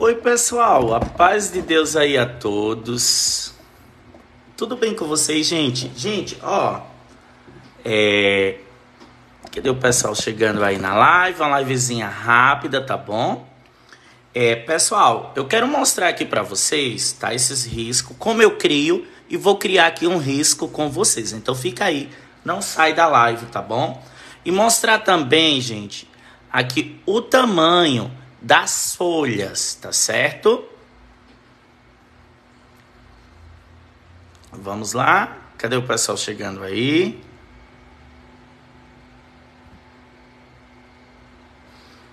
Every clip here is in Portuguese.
Oi, pessoal, a paz de Deus aí a todos. Tudo bem com vocês, gente? Gente, ó, é. Cadê o pessoal chegando aí na live? Uma livezinha rápida, tá bom? É, pessoal, eu quero mostrar aqui para vocês, tá? Esses riscos, como eu crio e vou criar aqui um risco com vocês. Então fica aí, não sai da live, tá bom? E mostrar também, gente, aqui o tamanho das folhas, tá certo? Vamos lá. Cadê o pessoal chegando aí?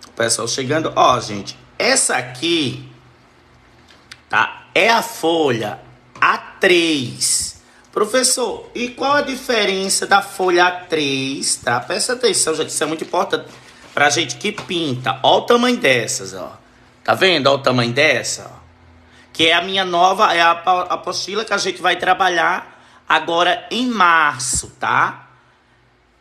O pessoal chegando. Ó, gente, essa aqui, tá? É a folha A3. Professor, e qual a diferença da folha A3, tá? Presta atenção, gente, isso é muito importante Pra gente que pinta. Ó o tamanho dessas, ó. Tá vendo? Ó o tamanho dessa, ó. Que é a minha nova, é a apostila que a gente vai trabalhar agora em março, tá?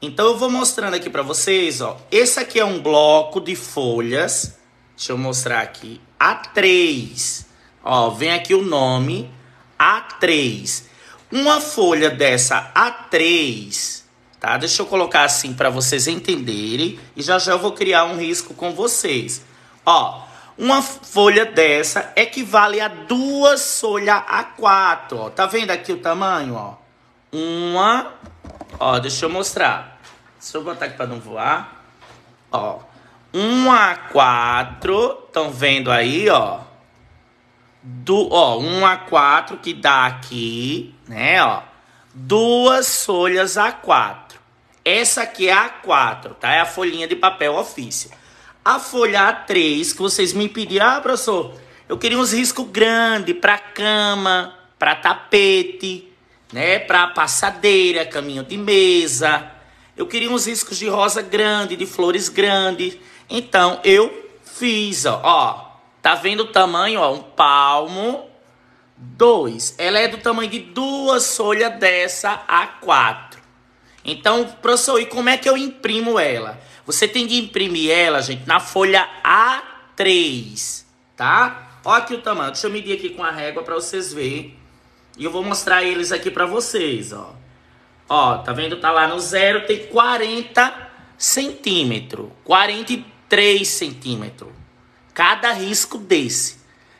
Então eu vou mostrando aqui pra vocês, ó. Esse aqui é um bloco de folhas. Deixa eu mostrar aqui. A3. Ó, vem aqui o nome. A3. Uma folha dessa A3 tá? Deixa eu colocar assim para vocês entenderem e já já eu vou criar um risco com vocês. Ó, uma folha dessa equivale a duas folhas A4, ó. Tá vendo aqui o tamanho, ó? Uma, ó, deixa eu mostrar. Deixa eu botar aqui para não voar. Ó, uma A4, estão vendo aí, ó? Do, ó, um A4 que dá aqui, né, ó? duas folhas A4. Essa aqui é a A4, tá? É a folhinha de papel ofício. A folha A3, que vocês me pediram, ah, professor, eu queria uns riscos grandes para cama, para tapete, né? Para passadeira, caminho de mesa. Eu queria uns riscos de rosa grande, de flores grandes. Então eu fiz, ó, ó tá vendo o tamanho, ó, um palmo 2. Ela é do tamanho de duas folhas dessa A4. Então, professor, e como é que eu imprimo ela? Você tem que imprimir ela, gente, na folha A3, tá? Olha aqui o tamanho. Deixa eu medir aqui com a régua para vocês verem. E eu vou mostrar eles aqui para vocês, ó. Ó, tá vendo? Tá lá no zero, tem 40 centímetros. 43 centímetros. Cada risco desse,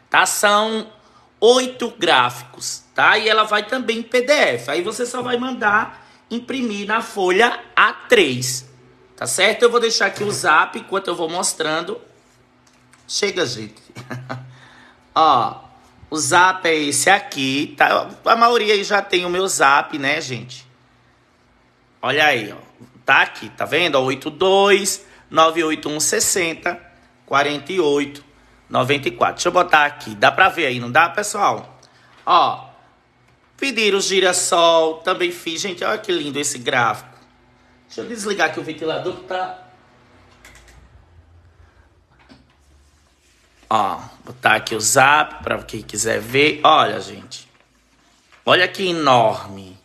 tá? São oito gráficos, tá? E ela vai também em PDF. Aí você só vai mandar imprimir na folha A3, tá certo? Eu vou deixar aqui o zap enquanto eu vou mostrando. Chega, gente. Ó, o zap é esse aqui, tá? A maioria aí já tem o meu zap, né, gente? Olha aí, ó. Tá aqui, tá vendo? 82 98160 48 94. Deixa eu botar aqui. Dá pra ver aí, não dá, pessoal? Ó. Pediram girassol. Também fiz. Gente, olha que lindo esse gráfico. Deixa eu desligar aqui o ventilador que tá. Ó. Botar aqui o zap pra quem quiser ver. Olha, gente. Olha que enorme.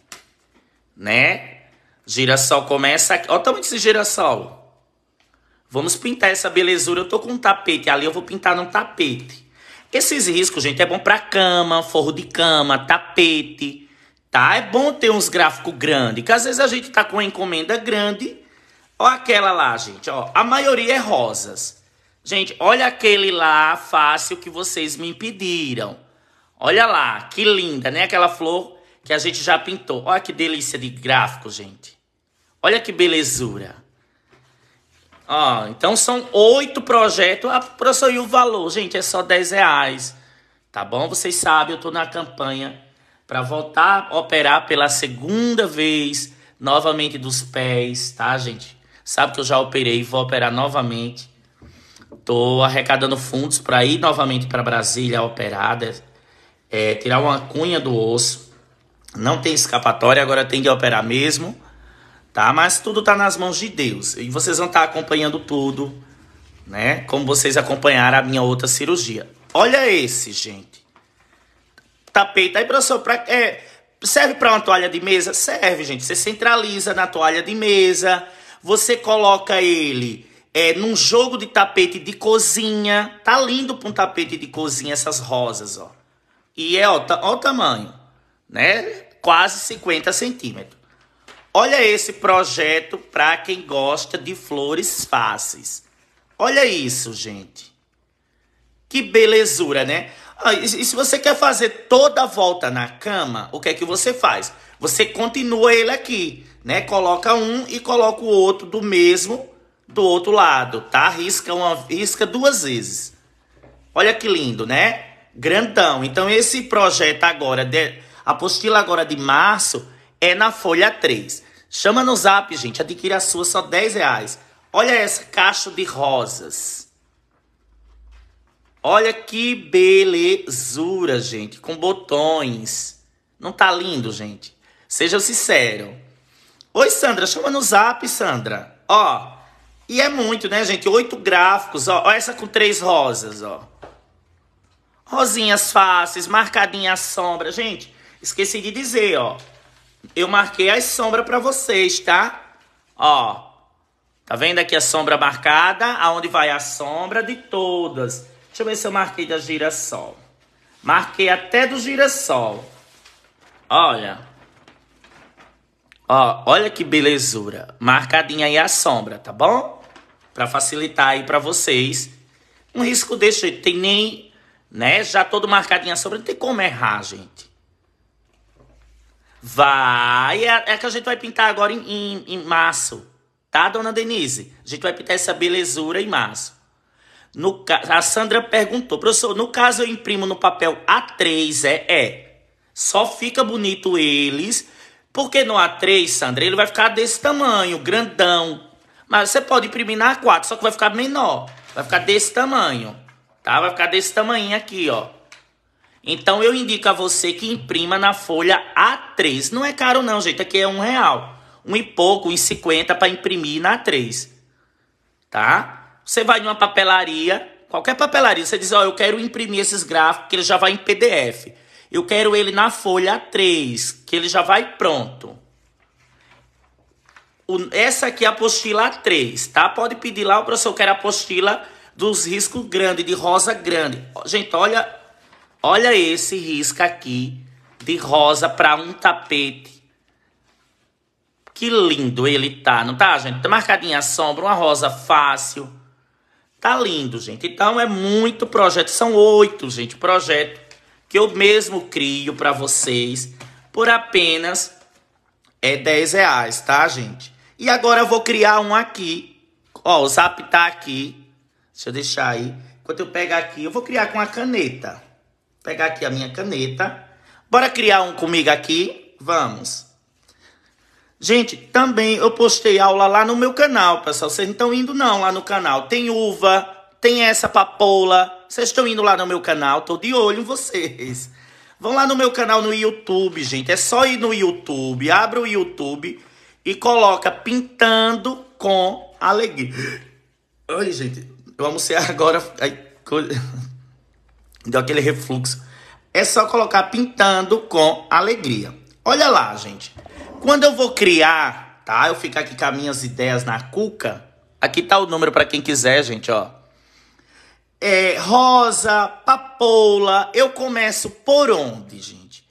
Né? Girassol começa aqui. Olha o tamanho desse girassol. Vamos pintar essa belezura. Eu tô com um tapete ali, eu vou pintar num tapete. Esses riscos, gente, é bom para cama, forro de cama, tapete, tá? É bom ter uns gráficos grandes, que às vezes a gente tá com uma encomenda grande. Ó aquela lá, gente, ó. A maioria é rosas. Gente, olha aquele lá, fácil, que vocês me pediram. Olha lá, que linda, né? Aquela flor que a gente já pintou. Olha que delícia de gráfico, gente. Olha que belezura. Ó, então são oito projetos. Ah, professor, e o valor? Gente, é só 10 reais. Tá bom? Vocês sabem, eu estou na campanha para voltar a operar pela segunda vez, novamente dos pés, tá, gente? Sabe que eu já operei, vou operar novamente. Tô arrecadando fundos para ir novamente para Brasília operada, é, tirar uma cunha do osso. Não tem escapatória, agora tem que operar mesmo tá? Mas tudo está nas mãos de Deus e vocês vão estar tá acompanhando tudo, né? Como vocês acompanharam a minha outra cirurgia. Olha esse, gente. Tapete aí, professor, pra, é, serve para uma toalha de mesa? Serve, gente. Você centraliza na toalha de mesa, você coloca ele é, num jogo de tapete de cozinha. Tá lindo para um tapete de cozinha essas rosas, ó. E é, ó, ó o tamanho, né? Quase 50 centímetros. Olha esse projeto para quem gosta de flores fáceis. Olha isso, gente. Que belezura, né? Ah, e, e se você quer fazer toda a volta na cama, o que é que você faz? Você continua ele aqui, né? Coloca um e coloca o outro do mesmo do outro lado, tá? Risca uma, risca duas vezes. Olha que lindo, né? Grandão. Então esse projeto agora de, apostila agora de março é na folha 3. Chama no zap, gente. Adquira a sua só 10 reais. Olha essa caixa de rosas. Olha que belezura, gente. Com botões. Não tá lindo, gente? Seja sincero. Oi, Sandra. Chama no zap, Sandra. Ó. E é muito, né, gente? Oito gráficos. Ó, ó essa com três rosas, ó. Rosinhas fáceis, marcadinha a sombra. Gente, esqueci de dizer, ó eu marquei as sombras para vocês, tá? Ó, tá vendo aqui a sombra marcada? Aonde vai a sombra de todas. Deixa eu ver se eu marquei da girassol. Marquei até do girassol. Olha. Ó, olha que belezura. Marcadinha aí a sombra, tá bom? Para facilitar aí para vocês. Um risco desse jeito. Tem nem, né? Já todo marcadinho a sombra. Não tem como errar, gente. Vai, é, é, que a gente vai pintar agora em, em, em março, tá, dona Denise? A gente vai pintar essa belezura em março. No, a Sandra perguntou, professor, no caso eu imprimo no papel A3, é? É. Só fica bonito eles, porque no A3, Sandra, ele vai ficar desse tamanho, grandão. Mas você pode imprimir na A4, só que vai ficar menor. Vai ficar desse tamanho, tá? Vai ficar desse tamanho aqui, ó. Então eu indico a você que imprima na folha A3. Não é caro não, gente. Aqui é um real. Um e pouco, um e cinquenta para imprimir na A3. Tá? Você vai numa papelaria, qualquer papelaria, você diz, ó, oh, eu quero imprimir esses gráficos, que ele já vai em PDF. Eu quero ele na folha A3, que ele já vai pronto. O, essa aqui é a apostila A3, tá? Pode pedir lá, o professor, quer a apostila dos riscos grande, de rosa grande. Gente, olha Olha esse risca aqui de rosa para um tapete. Que lindo ele tá, não tá, gente? Tá marcadinha a sombra, uma rosa fácil. Tá lindo, gente. Então é muito projeto. São oito, gente, projeto que eu mesmo crio para vocês por apenas é 10 reais, tá, gente? E agora eu vou criar um aqui. Ó, o zap tá aqui. Deixa eu deixar aí. Enquanto eu pegar aqui, eu vou criar com a caneta pegar aqui a minha caneta. Bora criar um comigo aqui? Vamos. Gente, também eu postei aula lá no meu canal, pessoal. Vocês não estão indo não lá no canal. Tem uva, tem essa papoula. Vocês estão indo lá no meu canal, tô de olho em vocês. Vão lá no meu canal no YouTube, gente. É só ir no YouTube, abre o YouTube e coloca pintando com alegria. Olha, gente. vamos ser agora. Ai, Deu então, aquele refluxo. É só colocar pintando com alegria. Olha lá, gente. Quando eu vou criar, tá? Eu ficar aqui com as minhas ideias na cuca. Aqui tá o número para quem quiser, gente, ó. É, rosa, papoula. Eu começo por onde, gente?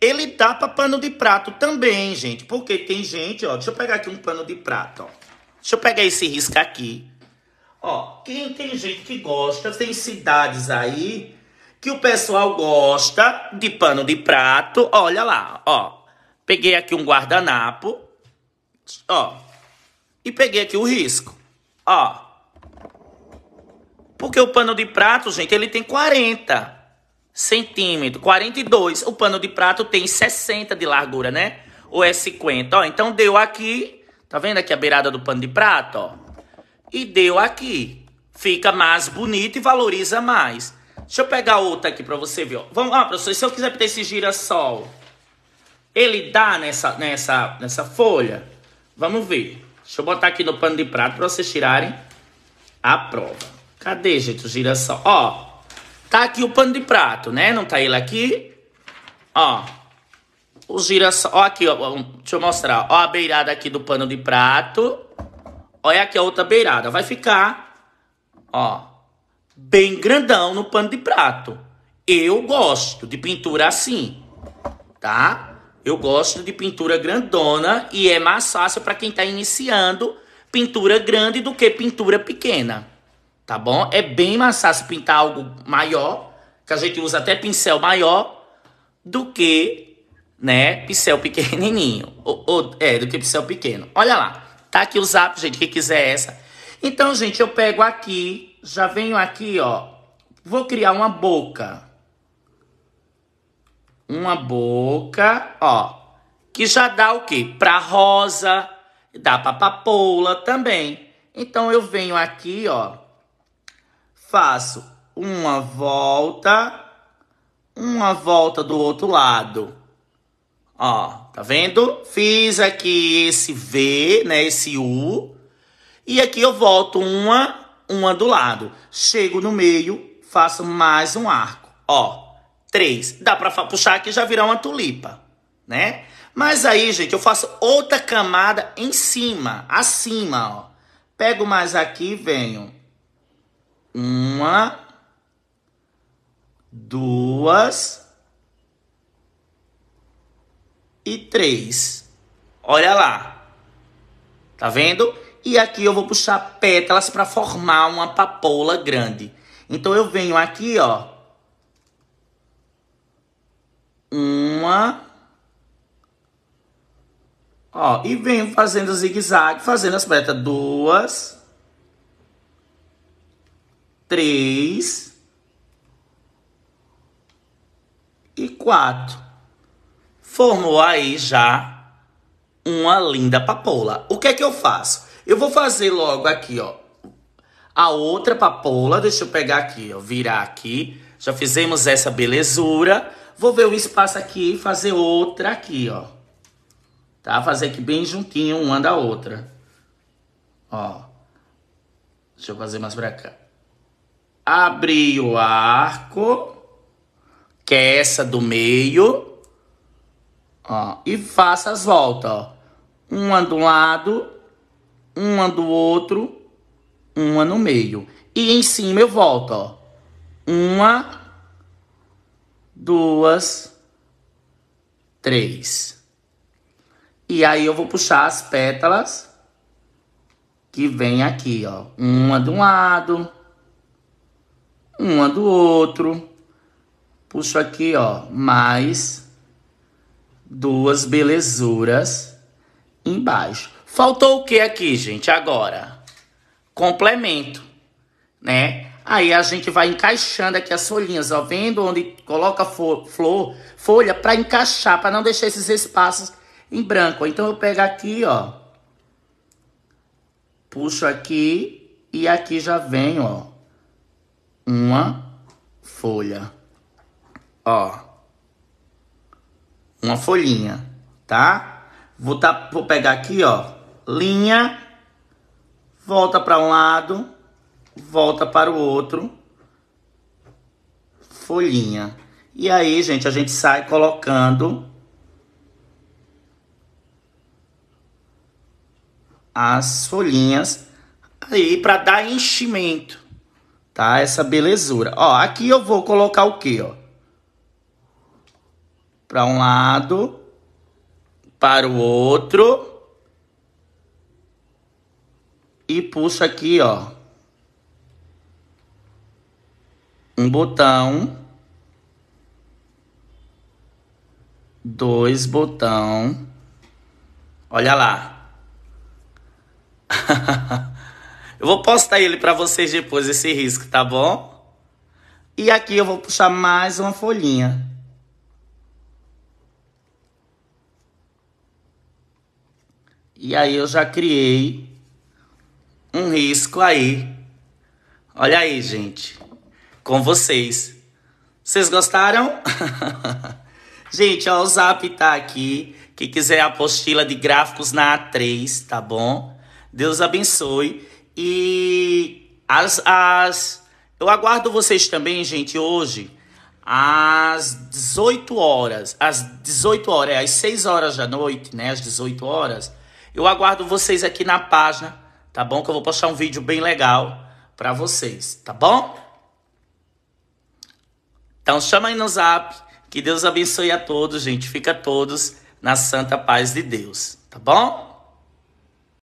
Ele dá para pano de prato também, gente. Porque tem gente, ó. Deixa eu pegar aqui um pano de prato, ó. Deixa eu pegar esse risco aqui. Ó, quem tem gente que gosta, tem cidades aí que o pessoal gosta de pano de prato. Olha lá, ó. Peguei aqui um guardanapo, ó. E peguei aqui o risco, ó. Porque o pano de prato, gente, ele tem 40 centímetros, 42. O pano de prato tem 60 de largura, né? Ou é 50, ó. Então deu aqui, tá vendo aqui a beirada do pano de prato, ó e deu aqui. Fica mais bonito e valoriza mais. Deixa eu pegar outra aqui para você ver. Ó. Vamos lá, professor, se eu quiser ter esse girassol, ele dá nessa, nessa, nessa folha? Vamos ver. Deixa eu botar aqui no pano de prato para vocês tirarem a prova. Cadê, gente, o girassol? Ó, tá aqui o pano de prato, né? Não tá ele aqui? Ó, o girassol... Ó aqui, ó, deixa eu mostrar. Ó a beirada aqui do pano de prato. Olha aqui a outra beirada. Vai ficar, ó, bem grandão no pano de prato. Eu gosto de pintura assim, tá? Eu gosto de pintura grandona e é mais fácil para quem está iniciando pintura grande do que pintura pequena, tá bom? É bem mais fácil pintar algo maior, que a gente usa até pincel maior, do que, né, pincel pequenininho. Ou, ou, é, do que pincel pequeno. Olha lá. Tá aqui o zap, gente, quem quiser essa. Então, gente, eu pego aqui, já venho aqui, ó. Vou criar uma boca. Uma boca, ó. Que já dá o quê? Pra rosa, dá pra papoula também. Então, eu venho aqui, ó. Faço uma volta, uma volta do outro lado. Ó, Tá vendo? Fiz aqui esse V, né? Esse U. E aqui eu volto uma, uma do lado. Chego no meio, faço mais um arco. Ó, três. Dá pra puxar aqui e já virar uma tulipa, né? Mas aí, gente, eu faço outra camada em cima, acima, ó. Pego mais aqui venho. Uma, duas, e 3. Olha lá. Tá vendo? E aqui eu vou puxar pétalas para formar uma papoula grande. Então eu venho aqui, ó. Uma. Ó, e venho fazendo zigue-zague, fazendo as pétalas. Duas. Três. E quatro formou aí já uma linda papoula. O que é que eu faço? Eu vou fazer logo aqui, ó, a outra papoula. Deixa eu pegar aqui, ó, virar aqui. Já fizemos essa belezura. Vou ver o espaço aqui e fazer outra aqui, ó. Tá? Fazer aqui bem juntinho uma da outra. Ó. Deixa eu fazer mais pra cá. Abri o arco. Que é essa do meio. Ó, e faça as voltas, ó. Uma do lado, uma do outro, uma no meio. E em cima eu volto, ó. Uma, duas, três. E aí eu vou puxar as pétalas que vem aqui, ó. Uma de um lado, uma do outro. Puxo aqui, ó, mais duas belezuras embaixo. Faltou o que aqui, gente, agora? Complemento, né? Aí a gente vai encaixando aqui as folhinhas, ó, vendo onde coloca flor, folha para encaixar, para não deixar esses espaços em branco. Então eu pego aqui, ó, puxo aqui e aqui já vem, ó, uma folha, ó uma folhinha, tá? Vou, tá, vou pegar aqui, ó, linha, volta para um lado, volta para o outro, folhinha. E aí, gente, a gente sai colocando as folhinhas aí para dar enchimento, tá? Essa belezura. Ó, aqui eu vou colocar o que, ó? para um lado, para o outro e puxa aqui, ó. Um botão, dois botão. Olha lá. eu vou postar ele para vocês depois esse risco, tá bom? E aqui eu vou puxar mais uma folhinha. E aí eu já criei um risco aí. Olha aí, gente. Com vocês. Vocês gostaram? gente, ó, o zap tá aqui. Quem quiser a apostila de gráficos na A3, tá bom? Deus abençoe. E as, as. Eu aguardo vocês também, gente, hoje às 18 horas, às 18 horas, é às 6 horas da noite, né, às 18 horas, eu aguardo vocês aqui na página, tá bom? Que eu vou postar um vídeo bem legal para vocês, tá bom? Então chama aí no zap. Que Deus abençoe a todos, gente. Fica todos na santa paz de Deus, tá bom?